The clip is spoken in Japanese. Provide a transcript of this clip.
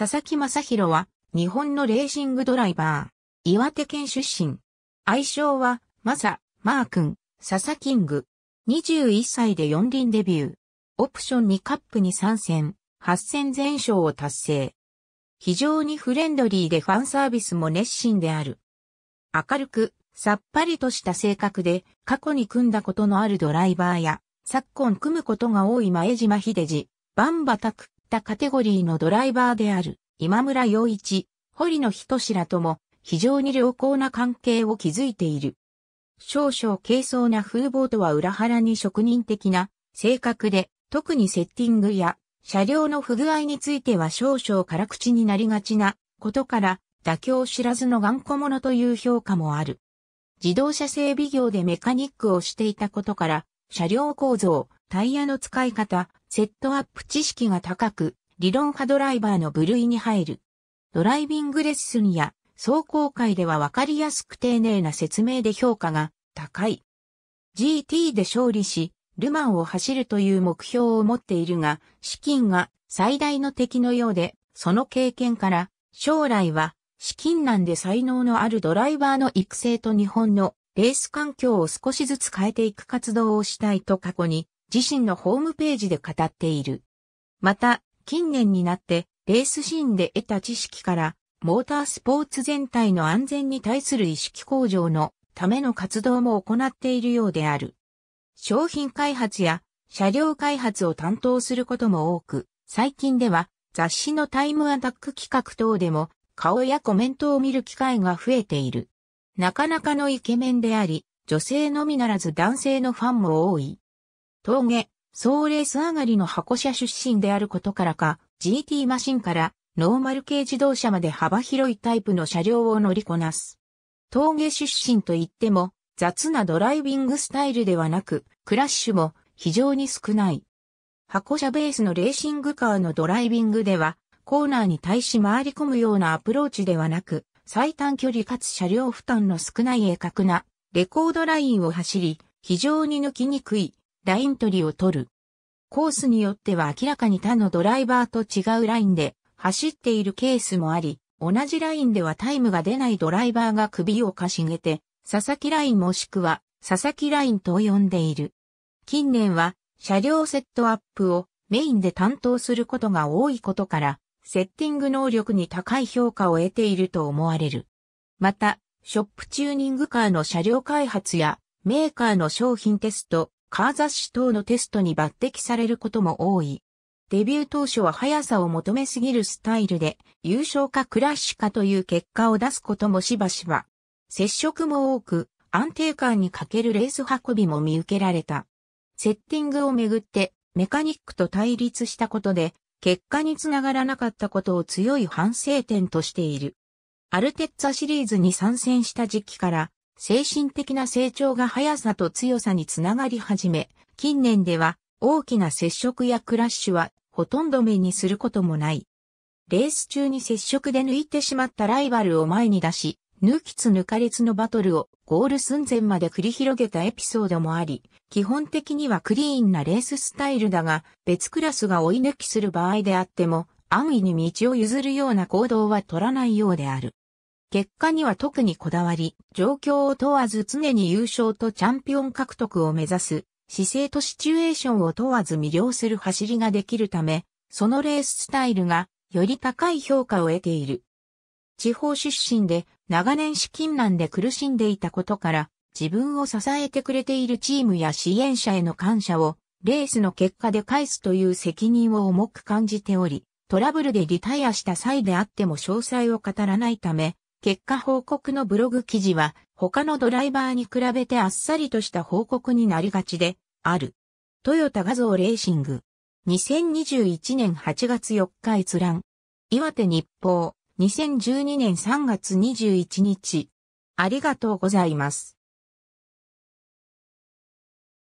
佐々木正宏は、日本のレーシングドライバー。岩手県出身。愛称は、マサ、マー君、佐々キング。21歳で四輪デビュー。オプション2カップに参戦、8戦全勝を達成。非常にフレンドリーでファンサービスも熱心である。明るく、さっぱりとした性格で、過去に組んだことのあるドライバーや、昨今組むことが多い前島秀治、バンバタク、ったカテゴリーのドライバーである今村洋一、堀野仁志らとも非常に良好な関係を築いている。少々軽装な風貌とは裏腹に職人的な性格で、特にセッティングや車両の不具合については少々辛口になりがちなことから妥協知らずの頑固者という評価もある。自動車整備業でメカニックをしていたことから、車両構造、タイヤの使い方、セットアップ知識が高く、理論派ドライバーの部類に入る。ドライビングレッスンや走行会ではわかりやすく丁寧な説明で評価が高い。GT で勝利し、ルマンを走るという目標を持っているが、資金が最大の敵のようで、その経験から、将来は資金難で才能のあるドライバーの育成と日本のレース環境を少しずつ変えていく活動をしたいと過去に自身のホームページで語っている。また、近年になって、レースシーンで得た知識から、モータースポーツ全体の安全に対する意識向上のための活動も行っているようである。商品開発や車両開発を担当することも多く、最近では雑誌のタイムアタック企画等でも顔やコメントを見る機会が増えている。なかなかのイケメンであり、女性のみならず男性のファンも多い。峠、総レース上がりの箱車出身であることからか、GT マシンからノーマル系自動車まで幅広いタイプの車両を乗りこなす。峠出身といっても、雑なドライビングスタイルではなく、クラッシュも非常に少ない。箱車ベースのレーシングカーのドライビングでは、コーナーに対し回り込むようなアプローチではなく、最短距離かつ車両負担の少ない鋭角なレコードラインを走り、非常に抜きにくいライン取りを取る。コースによっては明らかに他のドライバーと違うラインで走っているケースもあり、同じラインではタイムが出ないドライバーが首をかしげて、佐々木ラインもしくは佐々木ラインと呼んでいる。近年は車両セットアップをメインで担当することが多いことから、セッティング能力に高い評価を得ていると思われる。また、ショップチューニングカーの車両開発やメーカーの商品テスト、カーザッシュ等のテストに抜擢されることも多い。デビュー当初は速さを求めすぎるスタイルで、優勝かクラッシュかという結果を出すこともしばしば。接触も多く、安定感に欠けるレース運びも見受けられた。セッティングをめぐって、メカニックと対立したことで、結果につながらなかったことを強い反省点としている。アルテッツァシリーズに参戦した時期から、精神的な成長が速さと強さにつながり始め、近年では大きな接触やクラッシュはほとんど目にすることもない。レース中に接触で抜いてしまったライバルを前に出し、抜きつ抜かれつのバトルをゴール寸前まで繰り広げたエピソードもあり、基本的にはクリーンなレーススタイルだが、別クラスが追い抜きする場合であっても、安易に道を譲るような行動は取らないようである。結果には特にこだわり、状況を問わず常に優勝とチャンピオン獲得を目指す、姿勢とシチュエーションを問わず魅了する走りができるため、そのレーススタイルがより高い評価を得ている。地方出身で長年資金難で苦しんでいたことから、自分を支えてくれているチームや支援者への感謝を、レースの結果で返すという責任を重く感じており、トラブルでリタイアした際であっても詳細を語らないため、結果報告のブログ記事は他のドライバーに比べてあっさりとした報告になりがちである。トヨタ画像レーシング。2021年8月4日閲覧。岩手日報。2012年3月21日。ありがとうございます。